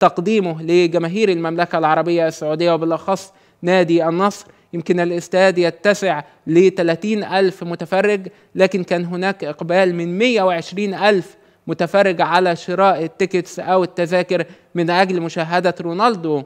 تقديمه لجماهير المملكة العربية السعودية وبالأخص نادي النصر يمكن الاستاد يتسع ل 30 ألف متفرج لكن كان هناك إقبال من 120 ألف متفرج على شراء التيكتس أو التذاكر من أجل مشاهدة رونالدو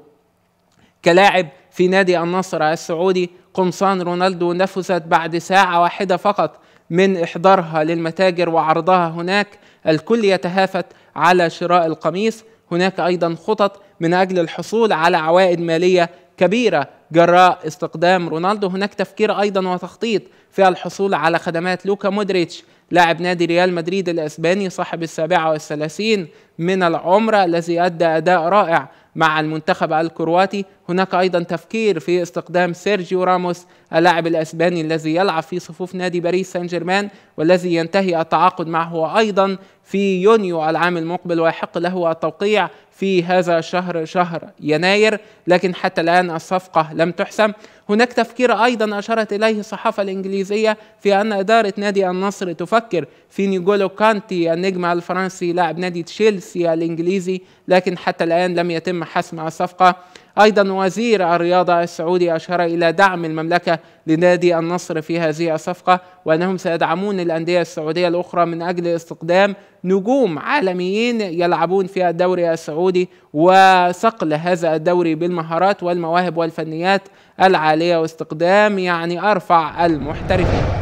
كلاعب في نادي النصر السعودي قمصان رونالدو نفذت بعد ساعة واحدة فقط من إحضارها للمتاجر وعرضها هناك الكل يتهافت على شراء القميص هناك ايضا خطط من اجل الحصول على عوائد ماليه كبيره جراء استقدام رونالدو هناك تفكير ايضا وتخطيط في الحصول على خدمات لوكا مودريتش لاعب نادي ريال مدريد الاسباني صاحب السابعه والثلاثين من العمر الذي ادى اداء رائع مع المنتخب الكرواتي هناك أيضا تفكير في استقدام سيرجيو راموس اللاعب الأسباني الذي يلعب في صفوف نادي باريس سان جيرمان والذي ينتهي التعاقد معه أيضا في يونيو العام المقبل ويحق له التوقيع في هذا الشهر شهر يناير لكن حتى الآن الصفقة لم تحسم هناك تفكير أيضا أشارت إليه الصحافة الإنجليزية في أن إدارة نادي النصر تفكر في نيجولو كانتي النجم الفرنسي لاعب نادي تشيلسي الإنجليزي لكن حتى الآن لم يتم حسم الصفقة أيضا وزير الرياضة السعودي أشار إلى دعم المملكة لنادي النصر في هذه الصفقة وأنهم سيدعمون الأندية السعودية الأخرى من أجل استقدام نجوم عالميين يلعبون في الدوري السعودي السعودي وصقل هذا الدوري بالمهارات والمواهب والفنيات العالية واستقدام يعني أرفع المحترفين